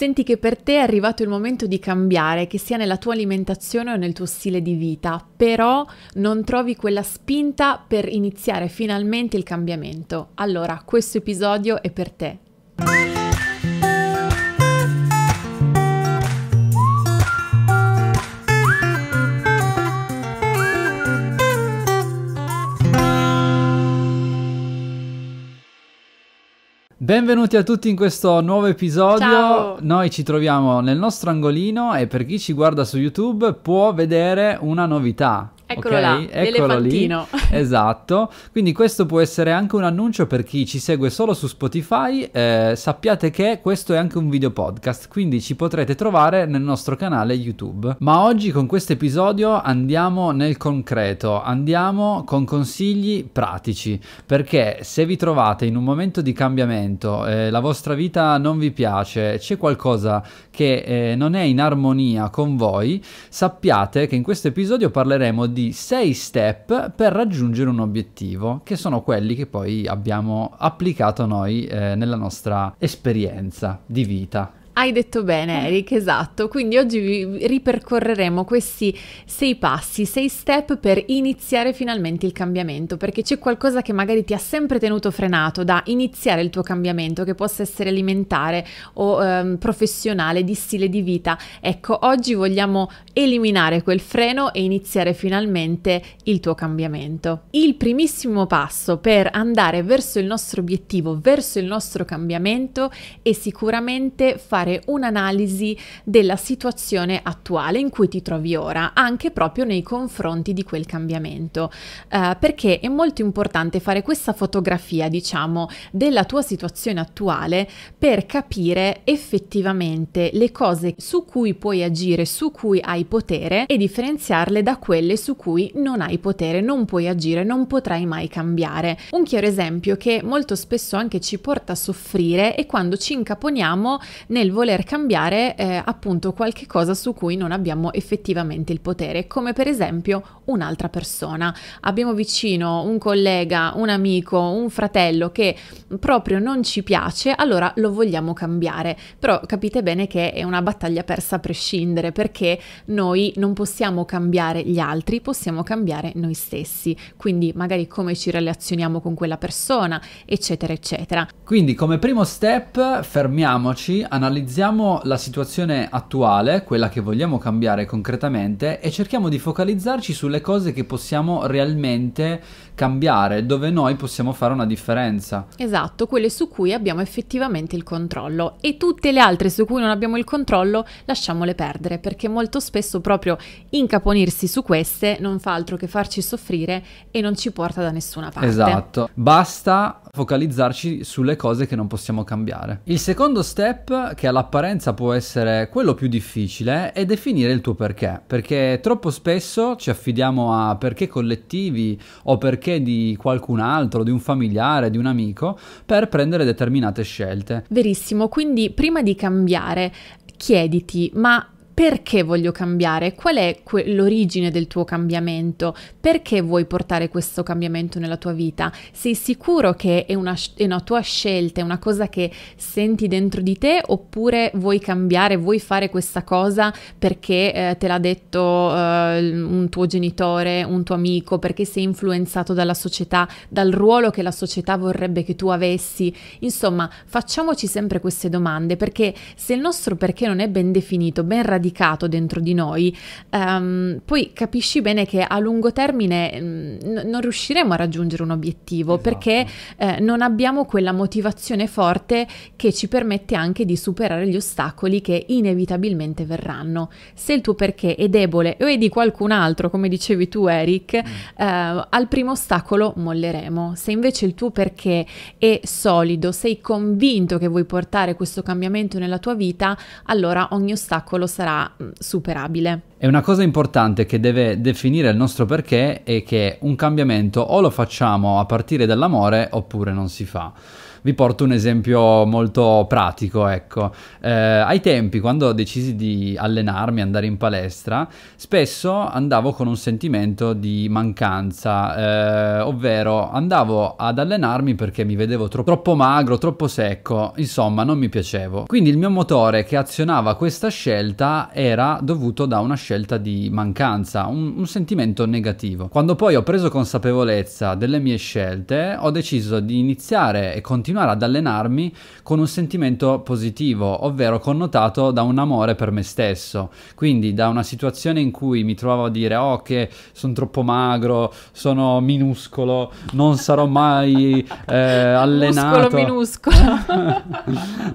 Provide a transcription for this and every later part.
Senti che per te è arrivato il momento di cambiare, che sia nella tua alimentazione o nel tuo stile di vita, però non trovi quella spinta per iniziare finalmente il cambiamento. Allora, questo episodio è per te. Benvenuti a tutti in questo nuovo episodio. Ciao. Noi ci troviamo nel nostro angolino e per chi ci guarda su YouTube può vedere una novità. Eccolo okay? là, Eccolo lì. Esatto. Quindi questo può essere anche un annuncio per chi ci segue solo su Spotify. Eh, sappiate che questo è anche un video podcast, quindi ci potrete trovare nel nostro canale YouTube. Ma oggi con questo episodio andiamo nel concreto, andiamo con consigli pratici, perché se vi trovate in un momento di cambiamento, eh, la vostra vita non vi piace, c'è qualcosa che eh, non è in armonia con voi, sappiate che in questo episodio parleremo di di 6 step per raggiungere un obiettivo, che sono quelli che poi abbiamo applicato noi eh, nella nostra esperienza di vita. Hai detto bene eh. Eric, esatto. Quindi oggi vi ripercorreremo questi sei passi, sei step per iniziare finalmente il cambiamento, perché c'è qualcosa che magari ti ha sempre tenuto frenato da iniziare il tuo cambiamento, che possa essere alimentare o ehm, professionale, di stile di vita. Ecco, oggi vogliamo eliminare quel freno e iniziare finalmente il tuo cambiamento. Il primissimo passo per andare verso il nostro obiettivo, verso il nostro cambiamento è sicuramente fare fare un'analisi della situazione attuale in cui ti trovi ora, anche proprio nei confronti di quel cambiamento, eh, perché è molto importante fare questa fotografia, diciamo, della tua situazione attuale per capire effettivamente le cose su cui puoi agire, su cui hai potere e differenziarle da quelle su cui non hai potere, non puoi agire, non potrai mai cambiare. Un chiaro esempio che molto spesso anche ci porta a soffrire è quando ci incaponiamo nel il voler cambiare eh, appunto qualche cosa su cui non abbiamo effettivamente il potere, come per esempio un'altra persona. Abbiamo vicino un collega, un amico, un fratello che proprio non ci piace, allora lo vogliamo cambiare. Però capite bene che è una battaglia persa a prescindere perché noi non possiamo cambiare gli altri, possiamo cambiare noi stessi, quindi magari come ci relazioniamo con quella persona, eccetera, eccetera. Quindi come primo step fermiamoci, analizziamo analizziamo la situazione attuale, quella che vogliamo cambiare concretamente e cerchiamo di focalizzarci sulle cose che possiamo realmente cambiare, dove noi possiamo fare una differenza. Esatto, quelle su cui abbiamo effettivamente il controllo e tutte le altre su cui non abbiamo il controllo lasciamole perdere perché molto spesso proprio incaponirsi su queste non fa altro che farci soffrire e non ci porta da nessuna parte. Esatto, basta focalizzarci sulle cose che non possiamo cambiare. Il secondo step, che all'apparenza può essere quello più difficile, è definire il tuo perché, perché troppo spesso ci affidiamo a perché collettivi o perché anche di qualcun altro, di un familiare, di un amico, per prendere determinate scelte. Verissimo, quindi prima di cambiare, chiediti, ma perché voglio cambiare, qual è l'origine del tuo cambiamento, perché vuoi portare questo cambiamento nella tua vita, sei sicuro che è una, è una tua scelta, è una cosa che senti dentro di te oppure vuoi cambiare, vuoi fare questa cosa perché eh, te l'ha detto eh, un tuo genitore, un tuo amico, perché sei influenzato dalla società, dal ruolo che la società vorrebbe che tu avessi, insomma facciamoci sempre queste domande perché se il nostro perché non è ben definito, ben radicato, radicato dentro di noi, um, poi capisci bene che a lungo termine mh, mm, non riusciremo a raggiungere un obiettivo esatto. perché eh, non abbiamo quella motivazione forte che ci permette anche di superare gli ostacoli che inevitabilmente verranno. Se il tuo perché è debole o è di qualcun altro, come dicevi tu Eric, mm. eh, al primo ostacolo molleremo. Se invece il tuo perché è solido, sei convinto che vuoi portare questo cambiamento nella tua vita, allora ogni ostacolo sarà superabile. E una cosa importante che deve definire il nostro perché è che un cambiamento o lo facciamo a partire dall'amore oppure non si fa vi porto un esempio molto pratico, ecco. Eh, ai tempi, quando decisi di allenarmi, andare in palestra, spesso andavo con un sentimento di mancanza, eh, ovvero andavo ad allenarmi perché mi vedevo tro- troppo magro, troppo secco, insomma non mi piacevo. Quindi il mio motore che azionava questa scelta era dovuto da una scelta di mancanza, un, un sentimento negativo. Quando poi ho preso consapevolezza delle mie scelte, ho deciso di iniziare e continuare continuare ad allenarmi con un sentimento positivo, ovvero connotato da un amore per me stesso. Quindi da una situazione in cui mi trovavo a dire oh che sono troppo magro, sono minuscolo, non sarò mai eh, allenato. Muscolo minuscolo.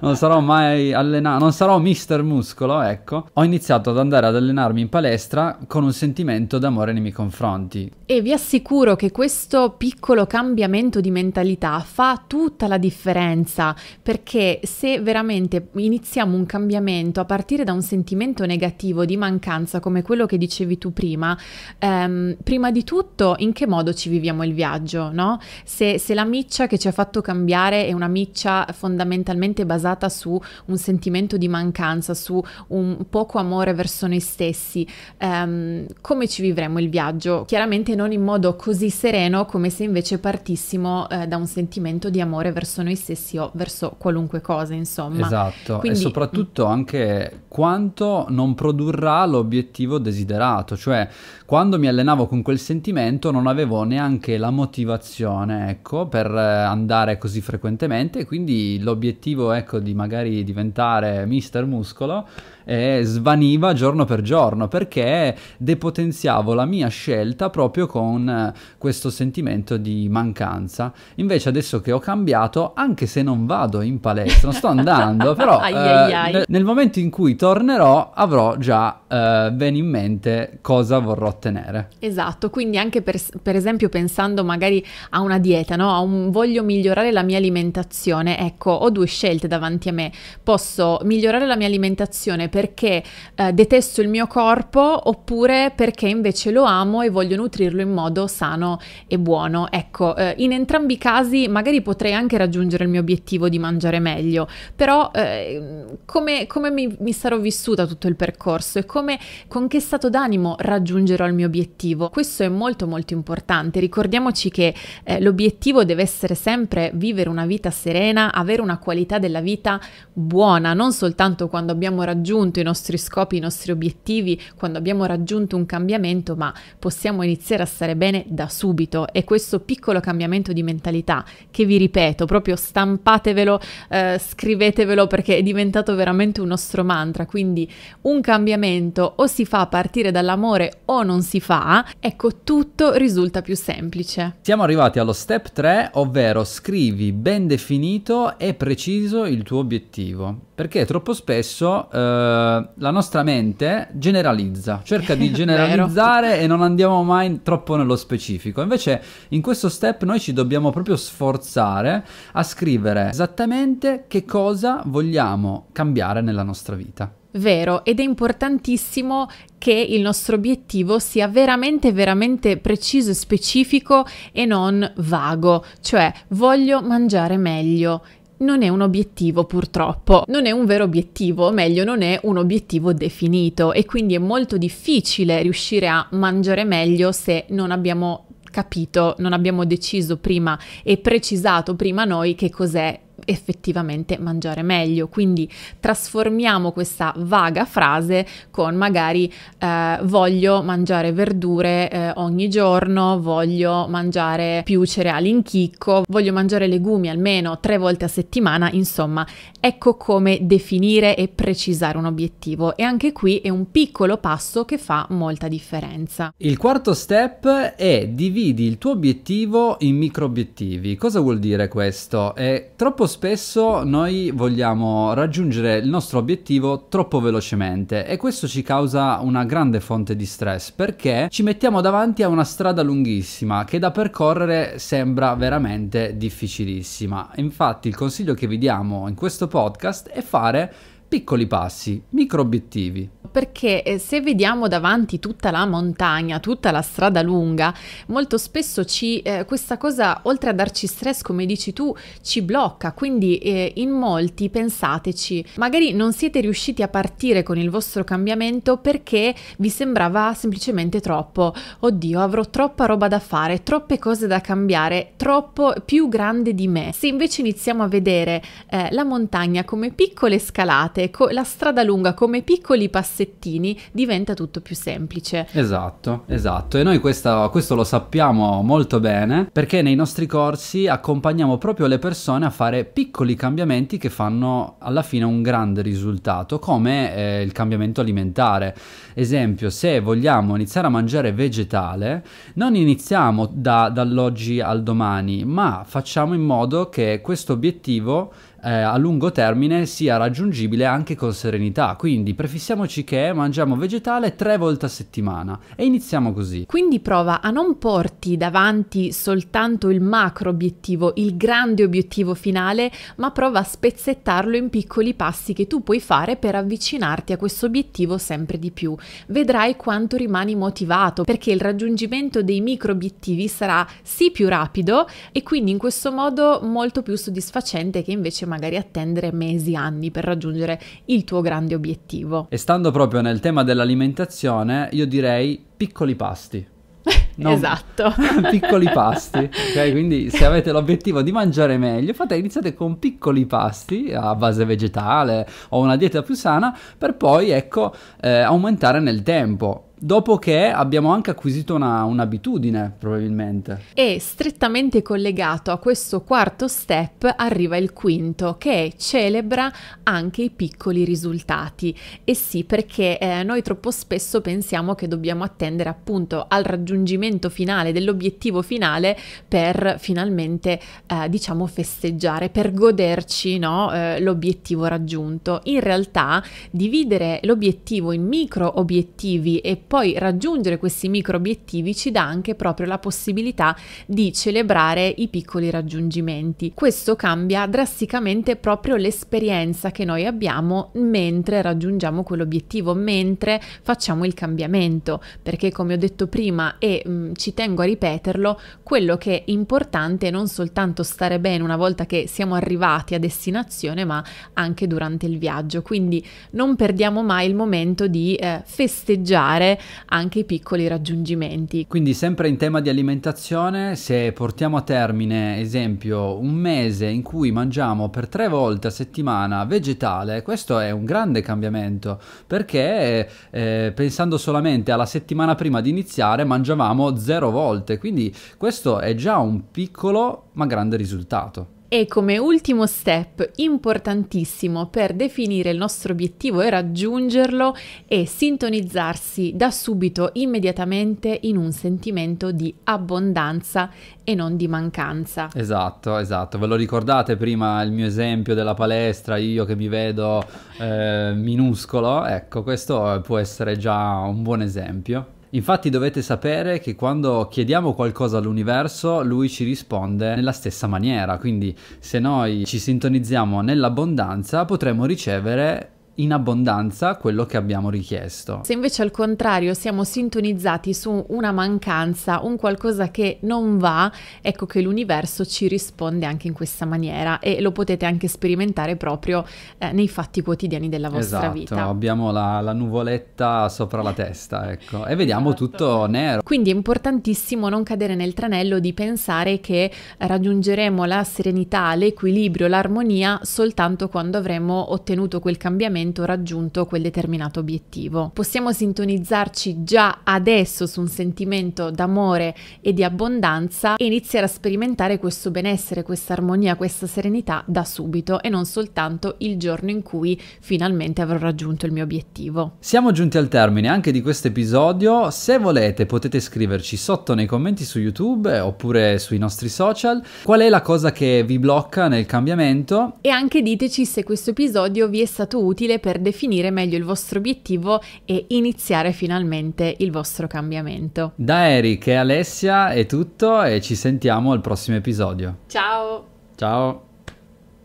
non sarò mai allenato, non sarò mister muscolo, ecco. Ho iniziato ad andare ad allenarmi in palestra con un sentimento d'amore nei miei confronti. E vi assicuro che questo piccolo cambiamento di mentalità fa tutta la differenza, perché se veramente iniziamo un cambiamento a partire da un sentimento negativo di mancanza, come quello che dicevi tu prima, ehm, prima di tutto in che modo ci viviamo il viaggio, no? Se, se la miccia che ci ha fatto cambiare è una miccia fondamentalmente basata su un sentimento di mancanza, su un poco amore verso noi stessi, ehm, come ci vivremo il viaggio? Chiaramente non in modo così sereno come se invece partissimo eh, da un sentimento di amore verso noi stessi o verso qualunque cosa, insomma. Esatto, Quindi... e soprattutto mm. anche quanto non produrrà l'obiettivo desiderato, cioè quando mi allenavo con quel sentimento non avevo neanche la motivazione, ecco, per eh, andare così frequentemente, quindi l'obiettivo, ecco, di magari diventare mister muscolo eh, svaniva giorno per giorno perché depotenziavo la mia scelta proprio con eh, questo sentimento di mancanza. Invece adesso che ho cambiato, anche se non vado in palestra, non sto andando, però ai eh, ai ai. nel momento in cui tornerò avrò già eh, ben in mente cosa vorrò ottenere. Esatto, quindi anche per, per esempio pensando magari a una dieta, no? a un voglio migliorare la mia alimentazione, ecco, ho due scelte davanti a me, posso migliorare la mia alimentazione Per perché eh, detesto il mio corpo oppure perché invece lo amo e voglio nutrirlo in modo sano e buono. Ecco, eh, in entrambi i casi magari potrei anche raggiungere il mio obiettivo di mangiare meglio, però eh, come, come mi, mi, sarò vissuta tutto il percorso e come, con che stato d'animo raggiungerò il mio obiettivo? Questo è molto molto importante. Ricordiamoci che eh, l'obiettivo deve essere sempre vivere una vita serena, avere una qualità della vita buona, non soltanto quando abbiamo raggiunto raggiunto i nostri scopi, i nostri obiettivi, quando abbiamo raggiunto un cambiamento, ma possiamo iniziare a stare bene da subito e questo piccolo cambiamento di mentalità che vi ripeto, proprio stampatevelo, eh, scrivetevelo perché è diventato veramente un nostro mantra, quindi un cambiamento o si fa a partire dall'amore o non si fa, ecco tutto risulta più semplice. Siamo arrivati allo step 3, ovvero scrivi ben definito e preciso il tuo obiettivo, perché troppo spesso eh, eh, la nostra mente generalizza, cerca di generalizzare e non andiamo mai troppo nello specifico. Invece in questo step noi ci dobbiamo proprio sforzare a scrivere esattamente che cosa vogliamo cambiare nella nostra vita. Vero, ed è importantissimo che il nostro obiettivo sia veramente, veramente preciso e specifico e non vago, cioè voglio mangiare meglio non è un obiettivo purtroppo, non è un vero obiettivo, o meglio non è un obiettivo definito e quindi è molto difficile riuscire a mangiare meglio se non abbiamo capito, non abbiamo deciso prima e precisato prima noi che cos'è effettivamente mangiare meglio. Quindi trasformiamo questa vaga frase con magari eh, voglio mangiare verdure eh, ogni giorno, voglio mangiare più cereali in chicco, voglio mangiare legumi almeno tre volte a settimana, insomma, ecco come definire e precisare un obiettivo e anche qui è un piccolo passo che fa molta differenza. Il quarto step è dividi il tuo obiettivo in micro obiettivi. Cosa vuol dire questo? È troppo spesso spesso noi vogliamo raggiungere il nostro obiettivo troppo velocemente e questo ci causa una grande fonte di stress perché ci mettiamo davanti a una strada lunghissima che da percorrere sembra veramente difficilissima. Infatti il consiglio che vi diamo in questo podcast è fare piccoli passi, micro obiettivi. Perché eh, se vediamo davanti tutta la montagna, tutta la strada lunga, molto spesso ci, eh, questa cosa, oltre a darci stress, come dici tu, ci blocca. Quindi eh, in molti pensateci, magari non siete riusciti a partire con il vostro cambiamento perché vi sembrava semplicemente troppo. Oddio, avrò troppa roba da fare, troppe cose da cambiare, troppo più grande di me. Se invece iniziamo a vedere eh, la montagna come piccole scalate, cieco, la strada lunga come piccoli passettini diventa tutto più semplice. Esatto, esatto. E noi questa, questo lo sappiamo molto bene perché nei nostri corsi accompagniamo proprio le persone a fare piccoli cambiamenti che fanno alla fine un grande risultato, come eh, il cambiamento alimentare. Esempio, se vogliamo iniziare a mangiare vegetale, non iniziamo da, dall'oggi al domani, ma facciamo in modo che questo obiettivo eh, a lungo termine sia raggiungibile anche con serenità, quindi prefissiamoci che mangiamo vegetale tre volte a settimana e iniziamo così. Quindi prova a non porti davanti soltanto il macro obiettivo, il grande obiettivo finale, ma prova a spezzettarlo in piccoli passi che tu puoi fare per avvicinarti a questo obiettivo sempre di più. Vedrai quanto rimani motivato perché il raggiungimento dei micro obiettivi sarà sì più rapido e quindi in questo modo molto più soddisfacente che invece mangiare magari attendere mesi, anni per raggiungere il tuo grande obiettivo. E stando proprio nel tema dell'alimentazione, io direi piccoli pasti. Non... Esatto. piccoli pasti. Okay? Quindi se avete l'obiettivo di mangiare meglio, fate, iniziate con piccoli pasti a base vegetale o una dieta più sana per poi ecco, eh, aumentare nel tempo. Dopo che abbiamo anche acquisito una, un'abitudine, probabilmente. E strettamente collegato a questo quarto step arriva il quinto, che celebra anche i piccoli risultati. E sì, perché eh, noi troppo spesso pensiamo che dobbiamo attendere appunto al raggiungimento finale dell'obiettivo finale per finalmente, eh, diciamo, festeggiare, per goderci no, eh, l'obiettivo raggiunto. In realtà, dividere l'obiettivo in micro obiettivi e poi raggiungere questi micro obiettivi ci dà anche proprio la possibilità di celebrare i piccoli raggiungimenti. Questo cambia drasticamente proprio l'esperienza che noi abbiamo mentre raggiungiamo quell'obiettivo, mentre facciamo il cambiamento, perché come ho detto prima e mh, mm, ci tengo a ripeterlo, quello che è importante è non soltanto stare bene una volta che siamo arrivati a destinazione, ma anche durante il viaggio. Quindi non perdiamo mai il momento di eh, festeggiare anche i piccoli raggiungimenti. Quindi sempre in tema di alimentazione, se portiamo a termine, esempio, un mese in cui mangiamo per tre volte a settimana vegetale, questo è un grande cambiamento perché eh, pensando solamente alla settimana prima di iniziare mangiavamo zero volte, quindi questo è già un piccolo ma grande risultato. E come ultimo step importantissimo per definire il nostro obiettivo e raggiungerlo è sintonizzarsi da subito, immediatamente, in un sentimento di abbondanza e non di mancanza. Esatto, esatto. Ve lo ricordate prima il mio esempio della palestra, io che mi vedo eh, minuscolo? Ecco, questo può essere già un buon esempio. Infatti dovete sapere che quando chiediamo qualcosa all'universo lui ci risponde nella stessa maniera, quindi se noi ci sintonizziamo nell'abbondanza potremo ricevere in abbondanza quello che abbiamo richiesto. Se invece al contrario siamo sintonizzati su una mancanza, un qualcosa che non va, ecco che l'universo ci risponde anche in questa maniera e lo potete anche sperimentare proprio eh, nei fatti quotidiani della vostra esatto, vita. Abbiamo la, la, nuvoletta sopra la testa, ecco, e vediamo esatto. tutto nero. Quindi è importantissimo non cadere nel tranello di pensare che raggiungeremo la serenità, l'equilibrio, l'armonia soltanto quando avremo ottenuto quel cambiamento momento raggiunto quel determinato obiettivo. Possiamo sintonizzarci già adesso su un sentimento d'amore e di abbondanza e iniziare a sperimentare questo benessere, questa armonia, questa serenità da subito e non soltanto il giorno in cui finalmente avrò raggiunto il mio obiettivo. Siamo giunti al termine anche di questo episodio. Se volete potete scriverci sotto nei commenti su YouTube oppure sui nostri social qual è la cosa che vi blocca nel cambiamento e anche diteci se questo episodio vi è stato utile utile per definire meglio il vostro obiettivo e iniziare finalmente il vostro cambiamento. Da Eric e Alessia è tutto e ci sentiamo al prossimo episodio. Ciao! Ciao!